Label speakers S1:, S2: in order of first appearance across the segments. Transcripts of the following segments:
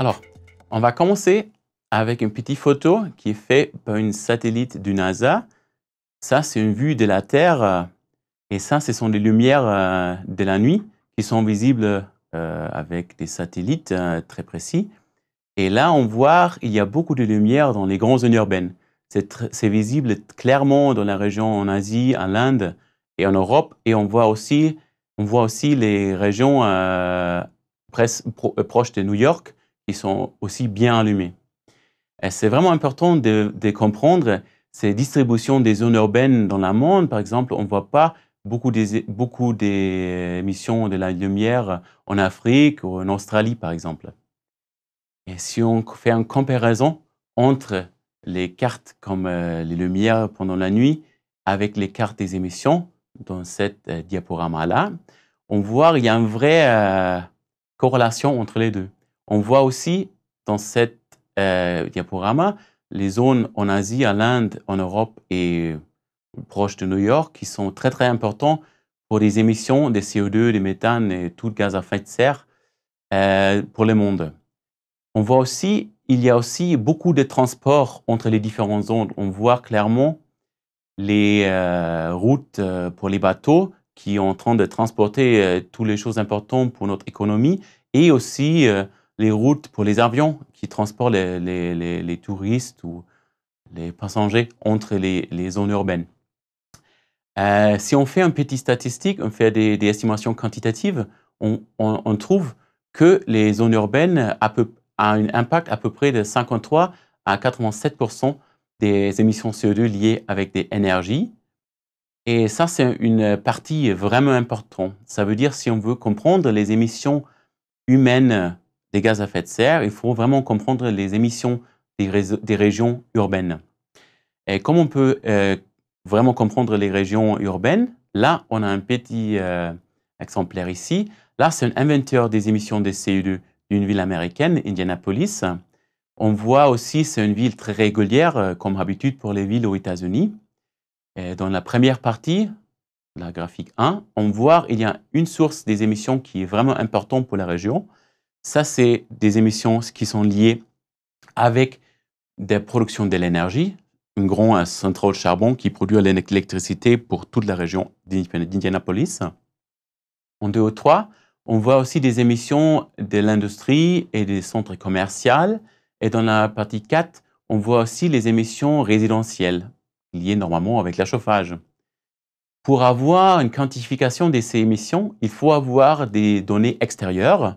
S1: Alors, on va commencer avec une petite photo qui est faite par une satellite du NASA. Ça, c'est une vue de la Terre. Euh, et ça, ce sont des lumières euh, de la nuit qui sont visibles euh, avec des satellites très précis. Et là, on voit il y a beaucoup de lumières dans les grandes zones urbaines. C'est visible clairement dans la région en Asie, en Inde et en Europe. Et on voit aussi, les régions proches de New York ils sont aussi bien allumés. C'est vraiment important de, comprendre ces distributions des zones urbaines dans le monde. Par exemple, on ne voit pas beaucoup d'émissions beaucoup des émissions de la lumière en Afrique ou en Australie, par exemple. Et si on fait une comparaison entre les cartes comme euh, les lumières pendant la nuit avec les cartes des émissions dans cette euh, diaporama-là, on voit qu'il y a une vraie euh, corrélation entre les deux. On voit aussi dans cette euh, diaporama les zones en Asie, à l'Inde, en Europe et euh, proche de New York qui sont très très importantes pour les émissions de CO2, de méthane et tout gaz à effet de serre euh, pour le monde. On voit aussi, il y a aussi beaucoup de transports entre les différentes zones. On voit clairement les routes pour les bateaux qui sont en train de transporter toutes les choses importantes pour notre économie et aussi les routes pour les avions qui transportent les, les, les, touristes ou les passagers entre les, zones urbaines. Euh, si on fait un petit statistique, on fait des, estimations quantitatives, on, on, trouve que les zones urbaines ont peu, un impact à peu près de 53 à 87 des émissions CO2 liées avec des énergies. Et ça, c'est une partie vraiment importante. Ça veut dire si on veut comprendre les émissions humaines des gaz à effet de serre, il faut vraiment comprendre les émissions des, régions urbaines. Et comme on peut euh, vraiment comprendre les régions urbaines, là, on a un petit euh, exemplaire ici. Là, c'est un inventeur des émissions de CO2 d'une ville américaine, Indianapolis. On voit aussi, c'est une ville très régulière, euh, comme habitude pour les villes aux États-Unis. Dans la première partie, la graphique 1, on voit il y a une source des émissions qui est vraiment importante pour la région, ça, c'est des émissions qui sont liées avec des productions de l'énergie, un grand centrale de charbon qui produit l'électricité pour toute la région d'Indianapolis. En ou 3 on voit aussi des émissions de l'industrie et des centres commerciaux. Et dans la partie 4, on voit aussi les émissions résidentielles, liées normalement avec le chauffage. Pour avoir une quantification de ces émissions, il faut avoir des données extérieures,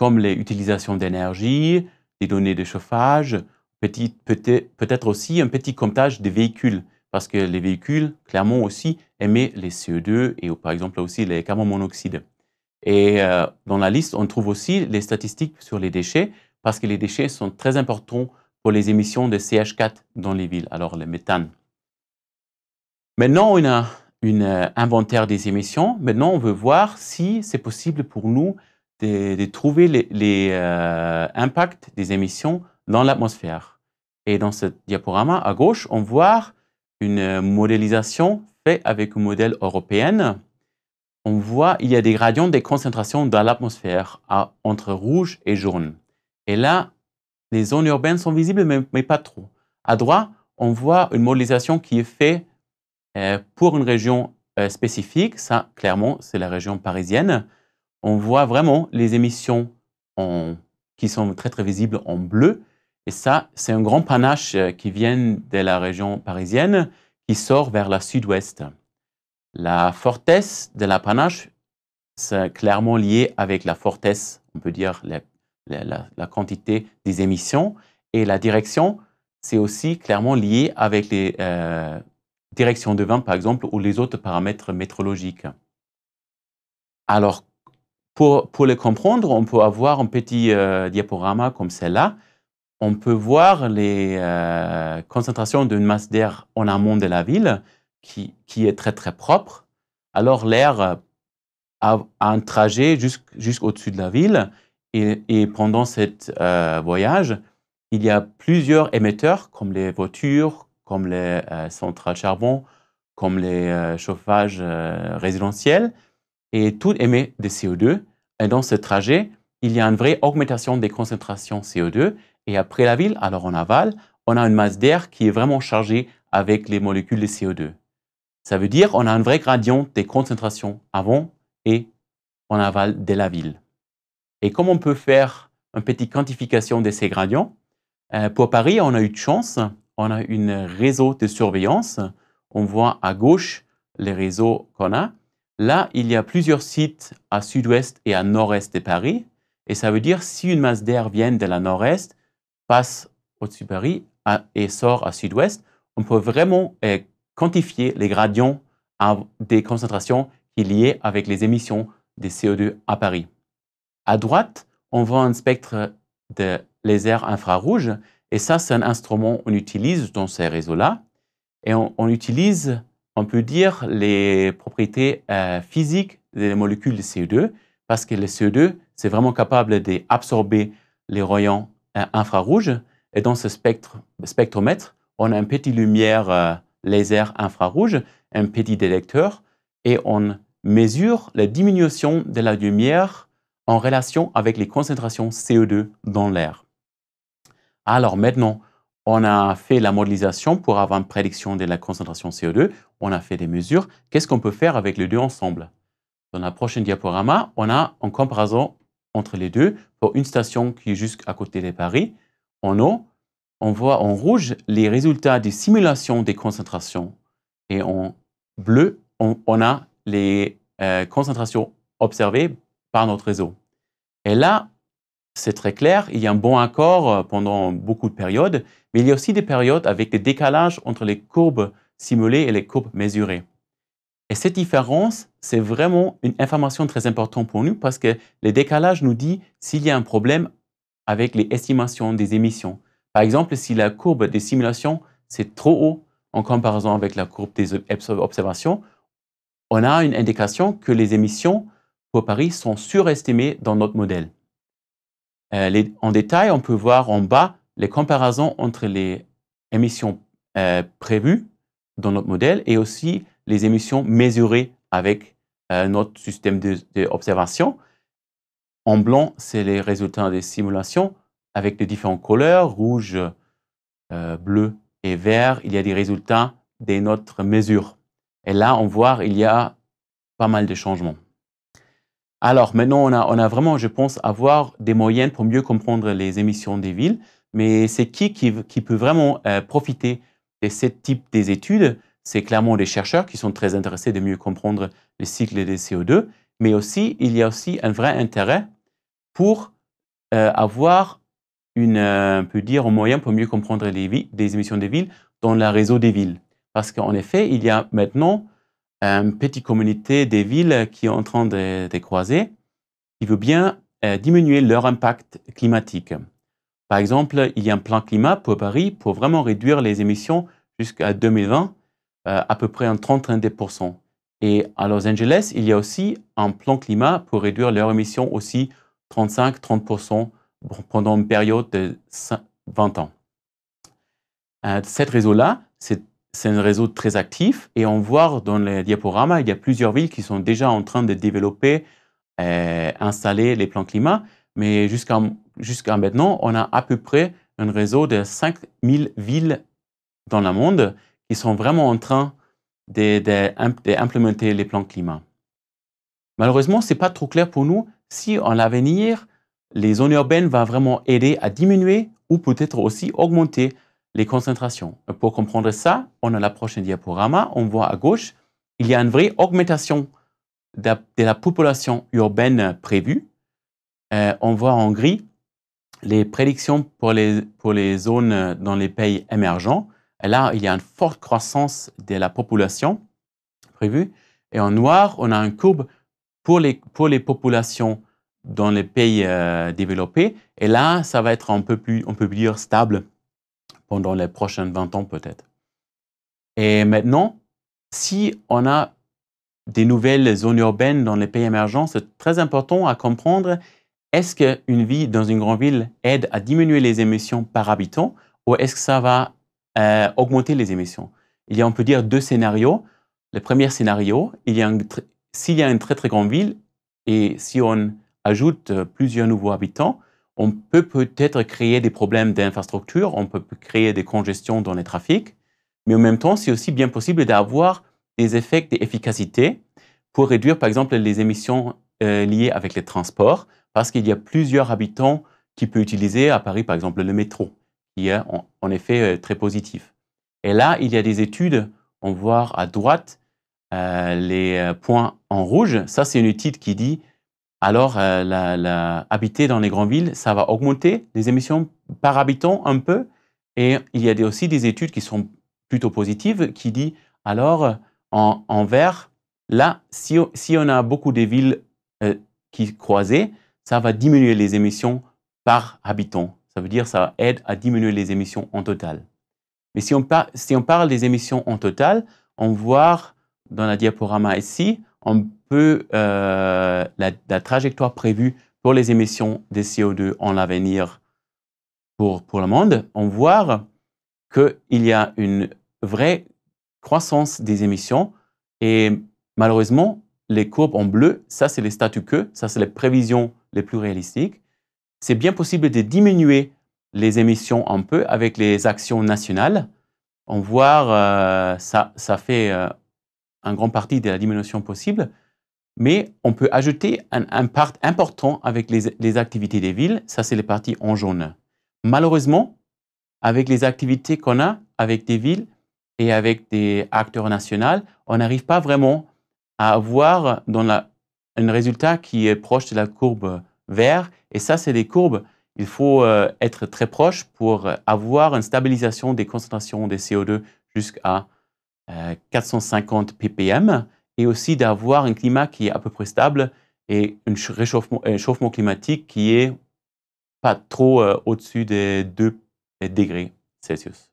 S1: comme les d'énergie, les données de chauffage, peut-être aussi un petit comptage des véhicules, parce que les véhicules, clairement aussi, émettent les CO2 e et par exemple aussi les carbone monoxyde. Et euh, dans la liste, on trouve aussi les statistiques sur les déchets, parce que les déchets sont très importants pour les émissions de CH4 dans les villes, alors le méthane. Maintenant, on a un euh, inventaire des émissions. Maintenant, on veut voir si c'est possible pour nous de, trouver les, euh, impacts des émissions dans l'atmosphère. Et dans ce diaporama à gauche, on voit une modélisation faite avec un modèle européen. On voit il y a des gradients des concentrations dans l'atmosphère entre rouge et jaune. Et là, les zones urbaines sont visibles, mais, pas trop. À droite, on voit une modélisation qui est faite euh, pour une région euh, spécifique. Ça, clairement, c'est la région parisienne on voit vraiment les émissions qui sont très très visibles en bleu. Et ça, c'est un grand panache euh, qui vient de la région parisienne qui sort vers le sud-ouest. La fortesse de la panache, c'est clairement lié avec la fortesse, on peut dire la, quantité des émissions. Et la direction, c'est aussi clairement lié avec les euh, directions de vent, par exemple, ou les autres paramètres métrologiques. Alors, pour, pour comprendre, on peut avoir un petit euh, diaporama comme celle-là. On peut voir les euh, concentrations d'une masse d'air en amont de la ville qui, qui est très très propre. Alors l'air euh, a, un trajet jusqu'au-dessus de la ville et, pendant ce voyage, il y a plusieurs émetteurs comme les voitures, comme les centrales charbon, comme les chauffages résidentiels et tout émet de CO2. Et dans ce trajet, il y a une vraie augmentation des concentrations CO2. Et après la ville, alors en aval, on a une masse d'air qui est vraiment chargée avec les molécules de CO2. Ça veut dire qu'on a un vrai gradient des concentrations avant et en aval de la ville. Et comme on peut faire une petite quantification de ces gradients, euh, pour Paris, on a eu de chance, on a un réseau de surveillance. On voit à gauche les réseaux qu'on a. Là, il y a plusieurs sites à sud-ouest et à nord-est de Paris. Et ça veut dire si une masse d'air vient de la nord-est, passe au-dessus de Paris et sort à sud-ouest, on peut vraiment euh, quantifier les gradients des concentrations qui liées avec les émissions de CO2 à Paris. À droite, on voit un spectre de laser infrarouge. Et ça, c'est un instrument qu'on utilise dans ces réseaux-là. Et on utilise on peut dire les propriétés euh, physiques des molécules de CO2 parce que le CO2, c'est vraiment capable d'absorber les rayons euh, infrarouges. Et dans ce spectre, spectromètre, on a une petite lumière euh, laser infrarouge, un petit détecteur, et on mesure la diminution de la lumière en relation avec les concentrations CO2 dans l'air. Alors maintenant, on a fait la modélisation pour avoir une prédiction de la concentration CO2, on a fait des mesures. Qu'est-ce qu'on peut faire avec les deux ensemble Dans la prochaine diaporama, on a en comparaison entre les deux. Pour une station qui est juste à côté de Paris, en haut, on voit en rouge les résultats des simulations des concentrations et en bleu, on, a les euh, concentrations observées par notre réseau. Et là, c'est très clair, il y a un bon accord euh, pendant beaucoup de périodes mais il y a aussi des périodes avec des décalages entre les courbes simulées et les courbes mesurées. Et cette différence, c'est vraiment une information très importante pour nous parce que les décalages nous disent s'il y a un problème avec les estimations des émissions. Par exemple, si la courbe des simulations, c'est trop haut en comparaison avec la courbe des observations, on a une indication que les émissions pour Paris sont surestimées dans notre modèle. Euh, en détail, on peut voir en bas les comparaisons entre les émissions euh, prévues dans notre modèle et aussi les émissions mesurées avec euh, notre système d'observation. En blanc, c'est les résultats des simulations avec les différentes couleurs, rouge, euh, bleu et vert. Il y a des résultats de notre mesure. Et là, on voit, il y a pas mal de changements. Alors maintenant, on a, on a vraiment, je pense, avoir des moyens pour mieux comprendre les émissions des villes. Mais c'est qui, qui, peut vraiment euh, profiter de ce type d'études C'est clairement les chercheurs qui sont très intéressés de mieux comprendre le cycle des CO2, mais aussi il y a aussi un vrai intérêt pour euh, avoir euh, peut dire, un moyen pour mieux comprendre les, émissions des villes dans le réseau des villes. Parce qu'en effet, il y a maintenant une petite communauté des villes qui est en train de, croiser, qui veut bien diminuer leur impact climatique. Par exemple, il y a un plan climat pour Paris pour vraiment réduire les émissions jusqu'à 2020, euh, à peu près en 30-32%. Et à Los Angeles, il y a aussi un plan climat pour réduire leurs émissions aussi 35-30% pendant une période de 20 ans. Euh, cette réseau-là, c'est un réseau très actif et on voit dans le diaporama, il y a plusieurs villes qui sont déjà en train de développer, euh, installer les plans climat, mais jusqu'à jusqu'à maintenant, on a à peu près un réseau de 5000 villes dans le monde qui sont vraiment en train d'implémenter les plans climat. Malheureusement, ce n'est pas trop clair pour nous si en l'avenir, les zones urbaines vont vraiment aider à diminuer ou peut-être aussi augmenter les concentrations. Pour comprendre ça, on a la prochaine diaporama. On voit à gauche, il y a une vraie augmentation de, la population urbaine prévue. Euh, on voit en gris les prédictions pour les, pour les zones euh, dans les pays émergents, là, il y a une forte croissance de la population prévue. Et en noir, on a une courbe pour les, pour les populations dans les pays euh, développés. Et là, ça va être un peu plus, on peut dire, stable pendant les prochains 20 ans peut-être. Et maintenant, si on a des nouvelles zones urbaines dans les pays émergents, c'est très important à comprendre est-ce qu'une vie dans une grande ville aide à diminuer les émissions par habitant ou est-ce que ça va euh, augmenter les émissions Il y a, on peut dire, deux scénarios. Le premier scénario, s'il y a une très très grande ville et si on ajoute euh, plusieurs nouveaux habitants, on peut peut-être créer des problèmes d'infrastructure, on peut créer des congestions dans les trafics, mais en même temps, c'est aussi bien possible d'avoir des effets d'efficacité pour réduire, par exemple, les émissions euh, liées avec les transports, parce qu'il y a plusieurs habitants qui peuvent utiliser à Paris, par exemple, le métro, qui est en, effet euh, très positif. Et là, il y a des études, on voit à droite euh, les euh, points en rouge. Ça, c'est une étude qui dit, alors, habiter dans les grandes villes, ça va augmenter les émissions par habitant un peu. Et il y a aussi des études qui sont plutôt positives, qui dit alors, en, vert, là, si, on a beaucoup de villes qui croisaient, ça va diminuer les émissions par habitant. Ça veut dire ça aide à diminuer les émissions en total. Mais si on, si on parle des émissions en total, on voit dans la diaporama ici, on peut euh, la, trajectoire prévue pour les émissions de CO2 en l'avenir pour, pour le monde, on voit qu'il y a une vraie croissance des émissions et malheureusement, les courbes en bleu, ça c'est les statu que, ça c'est les prévisions les plus réalistiques, c'est bien possible de diminuer les émissions un peu avec les actions nationales. On voit, euh, ça, ça fait euh, un grand parti de la diminution possible, mais on peut ajouter un impact important avec les, les activités des villes. Ça, c'est les parties en jaune. Malheureusement, avec les activités qu'on a avec des villes et avec des acteurs nationaux, on n'arrive pas vraiment à avoir dans la un résultat qui est proche de la courbe vert Et ça, c'est des courbes. Il faut euh, être très proche pour avoir une stabilisation des concentrations de CO2 jusqu'à 450 euh, ppm et aussi d'avoir un climat qui est à peu près stable et un réchauffement, climatique qui est pas trop euh, au-dessus des 2 degrés Celsius.